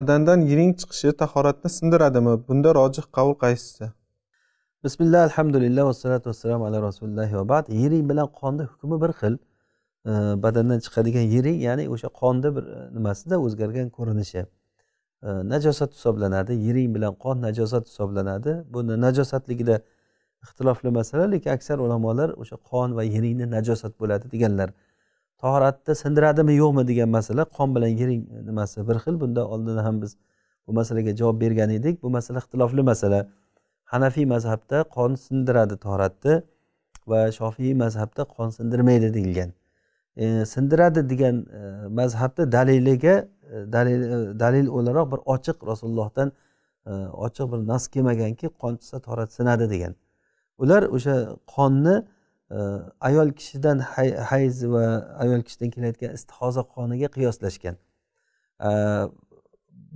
badandan yiring chiqishi tahoratni sindiradimi bunda rojih qavul qaysisi bismillah alhamdulillah vassalatu vassalam ala rasulillahi va bad yiring bilan qonni hukmi bir xil badandan chiqadigan yiring ya'ni o'sha qonni bir e, nimasida o'zgargan ko'rinishi najosat hisoblanadi yiring bilan qon najosat hisoblanadi buni najosatligida ixtilofli masala lekin aksar ulamolar o'sha qon va yiringni najosat bo'ladi deganlar tahoratni sindiradimi yo'qmi degan masala qon bilan yering nimasi bir xil bunda oldin ham biz bu masalaga javob bergan edik bu masala ixtilofli masala hanafiy mazhabda qon sindiradi tahoratni va shofiy mazhabda qon sindirmaydi deyilgan e, sindiradi degan e, mazhabni daliliga e, dalil e, dalil o'laroq bir ochiq rasulullohdan e, ochiq bir nas kelmaganki qon tushsa torat sinadi degan ular o'sha qonni Э, ayol kishidan hayz va ayol kishidan kelayotgan istihoza qoniga qiyoslashgan э,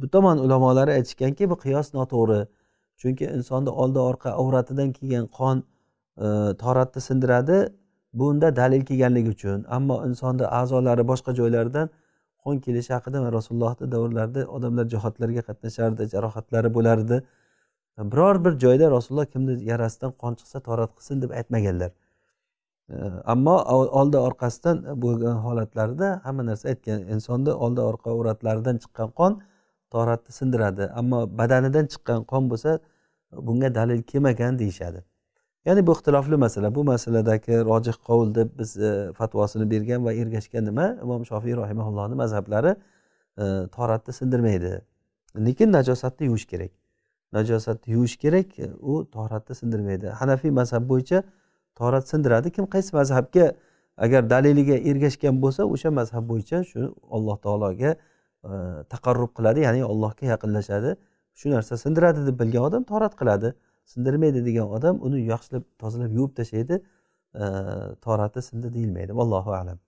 bu tomon ulamolari aytishganki bu qiyos noto'g'ri chunki insonni oldi orqa avratidan kelgan qon e, toratni sindiradi bunda dalil kelganligi uchun ammo insonni a'zolari boshqa joylaridan qon kelishi haqida rasulullohni davrlarida odamlar jihodlarga qatnashardi jarohatlari bo'lardi biror bir joyda rasululloh kimni yarasidan qon chiqsa torat qilsin deb aytmaganlar Э, ammo oldi orqasidan e, bo'lgan holatlarda hamma narsa aytgan insonni oldi orqa uratlaridan chiqqan qon toratni sindiradi ammo badanidan chiqqan qon bo'lsa bunga dalil kelmagan deyishadi ya'ni bu ixtilofli masala bu masaladagi rojih qovul deb biz e, fatvosini bergan va ergashgan nima imom shofiy rohimaullohni mazhablari e, toratni sindirmaydi lekin najosatni yuvish kerak najosatni yuvish kerak u toratni sindirmaydi hanafiy mazhab bo'yicha torat sindiradi kim qaysi mazhabga agar daliliga ergashgan bo'lsa o'sha mazhab bo'yicha shu alloh taologa e, taqarrub qiladi ya'ni allohga yaqinlashadi shu narsa sindiradi deb bilgan odam torat qiladi sindirmaydi degan odam uni yaxshilab tozalab yuvib tashlaydi e, torati sindi deyilmaydi allohu alam